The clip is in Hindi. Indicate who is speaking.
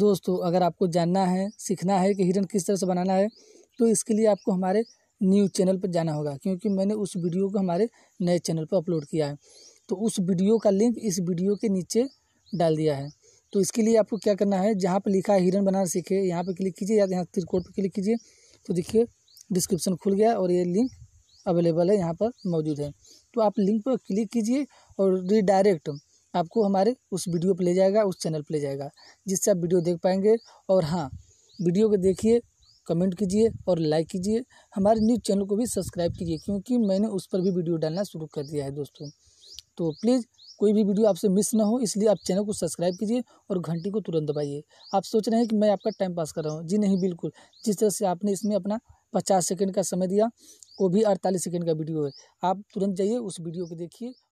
Speaker 1: दोस्तों अगर आपको जानना है सीखना है कि हिरन किस तरह से बनाना है तो इसके लिए आपको हमारे न्यूज़ चैनल पर जाना होगा क्योंकि मैंने उस वीडियो को हमारे नए चैनल पर अपलोड किया है तो उस वीडियो का लिंक इस वीडियो के नीचे डाल दिया है तो इसके लिए आपको क्या करना है जहाँ पर लिखा है हिरन बनाना सीखे यहाँ पर क्लिक कीजिए या यहाँ त्रिकोट पर क्लिक कीजिए तो देखिए डिस्क्रिप्शन खुल गया और ये लिंक अवेलेबल है यहाँ पर मौजूद है तो आप लिंक पर क्लिक कीजिए और रिडायरेक्ट आपको हमारे उस वीडियो पर ले जाएगा उस चैनल पर ले जाएगा जिससे आप वीडियो देख पाएंगे और हाँ वीडियो को देखिए कमेंट कीजिए और लाइक कीजिए हमारे न्यूज़ चैनल को भी सब्सक्राइब कीजिए क्योंकि मैंने उस पर भी वीडियो डालना शुरू कर दिया है दोस्तों तो प्लीज़ कोई भी वीडियो आपसे मिस ना हो इसलिए आप चैनल को सब्सक्राइब कीजिए और घंटी को तुरंत दबाइए आप सोच रहे हैं कि मैं आपका टाइम पास कर रहा हूँ जी नहीं बिल्कुल जिस तरह से आपने इसमें अपना पचास सेकेंड का समय दिया वो भी अड़तालीस सेकेंड का वीडियो है आप तुरंत जाइए उस वीडियो को देखिए